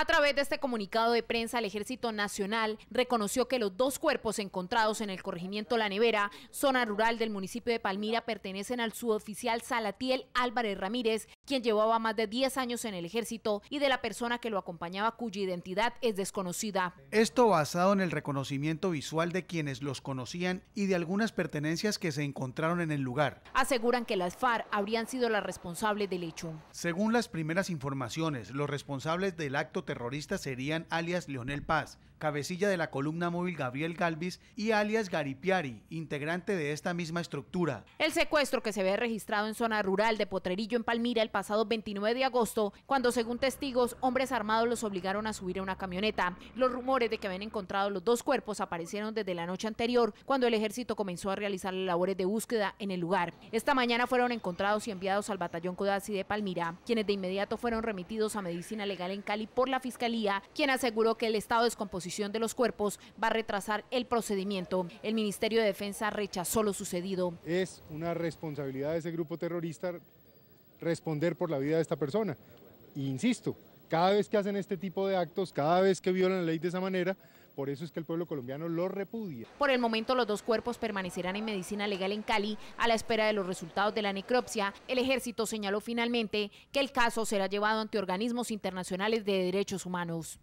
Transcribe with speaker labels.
Speaker 1: A través de este comunicado de prensa, el Ejército Nacional reconoció que los dos cuerpos encontrados en el corregimiento La Nevera, zona rural del municipio de Palmira, pertenecen al suboficial Salatiel Álvarez Ramírez, quien llevaba más de 10 años en el ejército, y de la persona que lo acompañaba cuya identidad es desconocida.
Speaker 2: Esto basado en el reconocimiento visual de quienes los conocían y de algunas pertenencias que se encontraron en el lugar.
Speaker 1: Aseguran que las FARC habrían sido las responsables del hecho.
Speaker 2: Según las primeras informaciones, los responsables del acto terroristas serían alias Leonel Paz, cabecilla de la columna móvil Gabriel Galvis y alias Garipiari, integrante de esta misma estructura.
Speaker 1: El secuestro que se ve registrado en zona rural de Potrerillo en Palmira el pasado 29 de agosto, cuando según testigos, hombres armados los obligaron a subir a una camioneta. Los rumores de que habían encontrado los dos cuerpos aparecieron desde la noche anterior, cuando el ejército comenzó a realizar labores de búsqueda en el lugar. Esta mañana fueron encontrados y enviados al batallón Codazzi de Palmira, quienes de inmediato fueron remitidos a medicina legal en Cali por la Fiscalía, quien aseguró que el estado de descomposición de los cuerpos va a retrasar el procedimiento. El Ministerio de Defensa rechazó lo sucedido. Es
Speaker 3: una responsabilidad de ese grupo terrorista responder por la vida de esta persona. insisto, cada vez que hacen este tipo de actos, cada vez que violan la ley de esa manera, por eso es que el pueblo colombiano lo repudia.
Speaker 1: Por el momento los dos cuerpos permanecerán en medicina legal en Cali a la espera de los resultados de la necropsia. El ejército señaló finalmente que el caso será llevado ante organismos internacionales de derechos humanos.